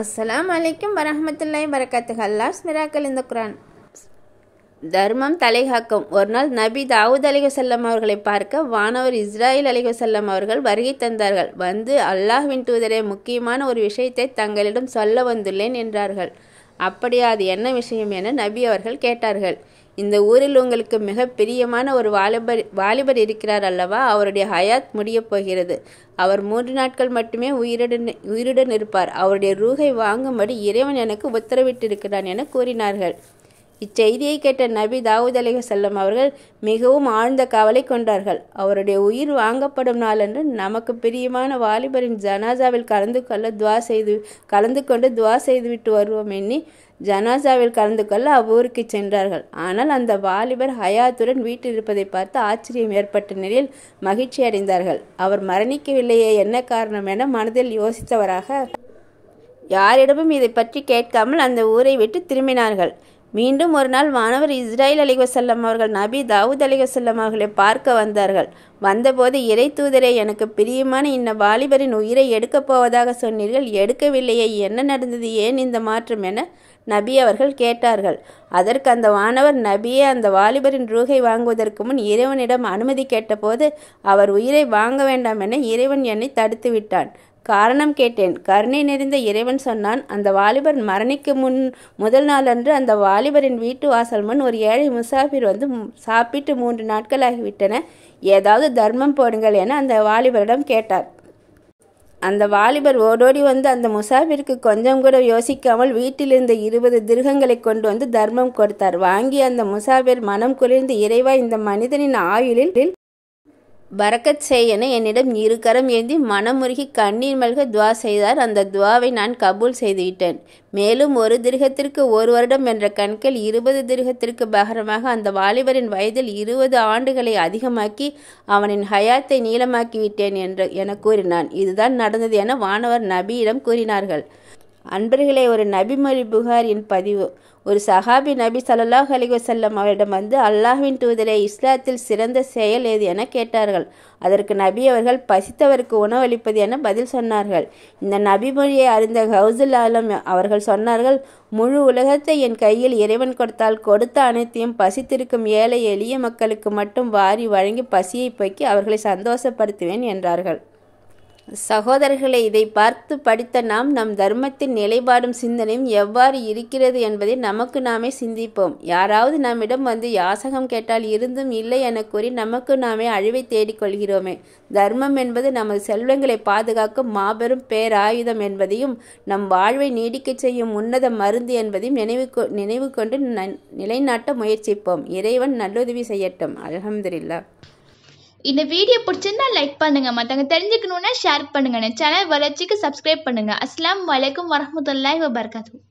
அஸ்லாம் அலைக்கும் வரமத்துல்லாய் வரகாத்துக அல்லாஸ் மிராக்கள் இந்த குரான் தர்மம் தலைகாக்கும் ஒரு நாள் நபி தாவூத் அலிஹசல்லம் அவர்களை பார்க்க வானவர் இஸ்ராயில் அலிஹசல்லம் அவர்கள் வருகை தந்தார்கள் வந்து அல்லாஹ்வின் தூதரே முக்கியமான ஒரு விஷயத்தை தங்களிடம் சொல்ல வந்துள்ளேன் என்றார்கள் அப்படியா அது என்ன விஷயம் என நபி அவர்கள் கேட்டார்கள் இந்த ஊரில் உங்களுக்கு மிக பிரியமான ஒரு வாலிபர் வாலிபர் இருக்கிறார் அல்லவா அவருடைய ஹயாத் முடியப் போகிறது அவர் மூன்று நாட்கள் மட்டுமே உயிருடன் உயிருடன் இருப்பார் அவருடைய ரூகை வாங்கும்படி இறைவன் எனக்கு உத்தரவிட்டிருக்கிறான் என கூறினார்கள் இச்செய்தியை கேட்ட நபி தாவூத் அலி செல்லம் அவர்கள் மிகவும் ஆழ்ந்த கவலை கொண்டார்கள் அவருடைய உயிர் வாங்கப்படும் நாளன்று நமக்கு பிரியமான வாலிபரின் ஜனாசாவில் கலந்து கொள்ள துவா செய்து கலந்து கொண்டு துவா செய்துவிட்டு வருவோம் எண்ணி ஜனாசாவில் கலந்து கொள்ள அவ்வூருக்கு சென்றார்கள் ஆனால் அந்த வாலிபர் ஹயாத்துடன் வீட்டில் இருப்பதை பார்த்து ஆச்சரியம் ஏற்பட்ட நிலையில் மகிழ்ச்சி அடைந்தார்கள் அவர் மரணிக்கவில்லையே என்ன காரணம் என மனதில் யோசித்தவராக யாரிடமும் இதை பற்றி கேட்காமல் அந்த ஊரை விட்டு திரும்பினார்கள் மீண்டும் ஒரு நாள் மாணவர் இஸ்ராயில் அலி வசல்லம் அவர்கள் நபி தாவூத் அலி வசல்லம் அவர்களை பார்க்க வந்தார்கள் வந்தபோது இறை தூதரே எனக்கு பிரியமான இந்த வாலிபரின் உயிரை எடுக்கப் போவதாக சொன்னீர்கள் எடுக்கவில்லையே என்ன நடந்தது ஏன் இந்த மாற்றம் என நபி அவர்கள் கேட்டார்கள் அதற்கு அந்த வானவர் நபியே அந்த வாலிபரின் ரூகை வாங்குவதற்கு முன் இறைவனிடம் அனுமதி கேட்டபோது அவர் உயிரை வாங்க வேண்டாம் என இறைவன் என்னை தடுத்து விட்டான் காரணம் கேட்டேன் கருணை நிறைந்த இறைவன் சொன்னான் அந்த வாலிபர் மரணிக்கு முன் முதல் நாள் அன்று அந்த வாலிபரின் வீட்டு வாசல் முன் ஒரு ஏழை முசாஃபிர் வந்து சாப்பிட்டு மூன்று நாட்கள் ஆகிவிட்டன ஏதாவது தர்மம் போடுங்கள் என அந்த வாலிபரிடம் கேட்டார் அந்த வாலிபர் ஓடோடி வந்து அந்த முசாஃபிற்கு கொஞ்சம் கூட யோசிக்காமல் வீட்டில் இருந்த இருபது திருகங்களை கொண்டு வந்து தர்மம் கொடுத்தார் வாங்கி அந்த முசாஃபிர் மனம் குளிர்ந்து இறைவா இந்த மனிதனின் ஆயுளில் பறக்கச் செய்யென என்னிடம் இரு கரம் ஏந்தி மனமுருகி கண்ணீர் மல்க துவா செய்தார் அந்த துவாவை நான் கபூல் செய்துவிட்டேன் மேலும் ஒரு திருகத்திற்கு ஒரு வருடம் என்ற கண்கள் இருபது திருகத்திற்கு பகரமாக அந்த வாலிபரின் வயதில் இருபது ஆண்டுகளை அதிகமாக்கி அவனின் ஹயாத்தை நீளமாக்கிவிட்டேன் என்று என கூறினான் இதுதான் நடந்தது என வானவர் நபியிடம் கூறினார்கள் அன்பர்களே ஒரு நபிமொழி புகாரின் பதிவு ஒரு சஹாபி நபி சல்லாஹ் அலிவசல்லம் அவரிடம் வந்து அல்லாஹின் தூதரே இஸ்லாத்தில் சிறந்த செயல் ஏது என கேட்டார்கள் அதற்கு நபி அவர்கள் பசித்தவருக்கு உணவளிப்பது என பதில் சொன்னார்கள் இந்த நபிமொழியை அறிந்த ஹவுசுல் ஆலம் அவர்கள் சொன்னார்கள் முழு உலகத்தை என் கையில் இறைவன் கொடுத்தால் கொடுத்த அனைத்தையும் பசித்திருக்கும் ஏழை எளிய மக்களுக்கு மட்டும் வாரி வழங்கி பசியை போக்கி அவர்களை சந்தோஷப்படுத்துவேன் என்றார்கள் சகோதரர்களை இதை பார்த்து படித்த நாம் நம் தர்மத்தின் நிலைப்பாடும் சிந்தனையும் எவ்வாறு இருக்கிறது என்பதை நமக்கு நாமே சிந்திப்போம் யாராவது நம்மிடம் வந்து யாசகம் கேட்டால் இருந்தும் இல்லை என கூறி நமக்கு நாமே அழிவை தேடிக்கொள்கிறோமே தர்மம் என்பது நமது செல்வங்களை பாதுகாக்கும் மாபெரும் பேராயுதம் என்பதையும் நம் வாழ்வை நீடிக்கச் செய்யும் உன்னத மருந்து என்பதையும் நினைவு நினைவு கொண்டு நிலைநாட்ட முயற்சிப்போம் இறைவன் நல்லுதவி செய்யட்டும் அலமதுல்லா இந்த வீடியோ பிடிச்சிருந்தா லைக் பண்ணுங்க மற்றவங்க தெரிஞ்சுக்கணுன்னா ஷேர் பண்ணுங்க சேனல் வளர்ச்சிக்கு சப்ஸ்கிரைப் பண்ணுங்க அஸ்லாம் வலைக்கம் வரமத்துல்லாய் வபர்காத்தூ